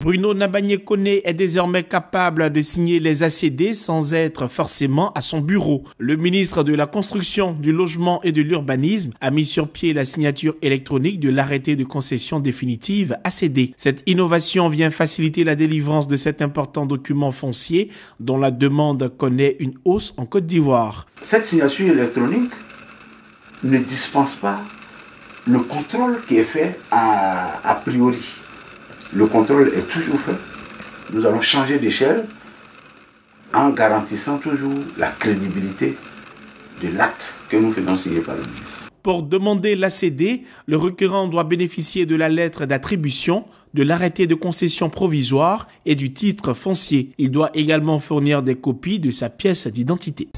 Bruno Nabagné-Koné est désormais capable de signer les ACD sans être forcément à son bureau. Le ministre de la Construction, du Logement et de l'Urbanisme a mis sur pied la signature électronique de l'arrêté de concession définitive ACD. Cette innovation vient faciliter la délivrance de cet important document foncier dont la demande connaît une hausse en Côte d'Ivoire. Cette signature électronique ne dispense pas le contrôle qui est fait a priori le contrôle est toujours fait. Nous allons changer d'échelle en garantissant toujours la crédibilité de l'acte que nous faisons signer par le ministre. Pour demander l'ACD, le requérant doit bénéficier de la lettre d'attribution, de l'arrêté de concession provisoire et du titre foncier. Il doit également fournir des copies de sa pièce d'identité.